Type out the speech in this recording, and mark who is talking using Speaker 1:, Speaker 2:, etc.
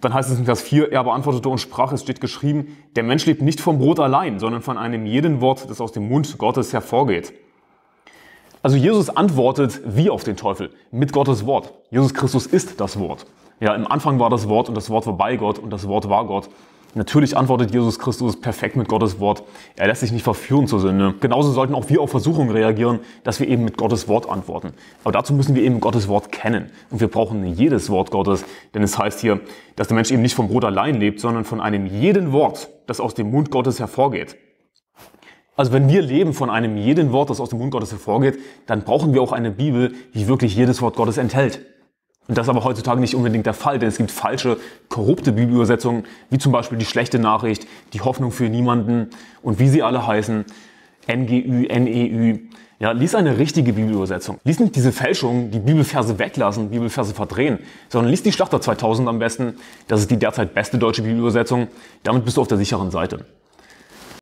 Speaker 1: Dann heißt es in Vers 4, er beantwortete und sprach, es steht geschrieben, der Mensch lebt nicht vom Brot allein, sondern von einem jeden Wort, das aus dem Mund Gottes hervorgeht. Also Jesus antwortet wie auf den Teufel, mit Gottes Wort. Jesus Christus ist das Wort. Ja, im Anfang war das Wort und das Wort war bei Gott und das Wort war Gott. Natürlich antwortet Jesus Christus perfekt mit Gottes Wort. Er lässt sich nicht verführen zur Sünde. Genauso sollten auch wir auf Versuchungen reagieren, dass wir eben mit Gottes Wort antworten. Aber dazu müssen wir eben Gottes Wort kennen. Und wir brauchen jedes Wort Gottes, denn es heißt hier, dass der Mensch eben nicht vom Brot allein lebt, sondern von einem jeden Wort, das aus dem Mund Gottes hervorgeht. Also wenn wir leben von einem jeden Wort, das aus dem Mund Gottes hervorgeht, dann brauchen wir auch eine Bibel, die wirklich jedes Wort Gottes enthält. Und das ist aber heutzutage nicht unbedingt der Fall, denn es gibt falsche, korrupte Bibelübersetzungen, wie zum Beispiel die schlechte Nachricht, die Hoffnung für niemanden und wie sie alle heißen, NGÜ, NEÜ. Ja, lies eine richtige Bibelübersetzung. Lies nicht diese Fälschungen, die Bibelverse weglassen, Bibelverse verdrehen, sondern lies die Schlachter 2000 am besten. Das ist die derzeit beste deutsche Bibelübersetzung. Damit bist du auf der sicheren Seite.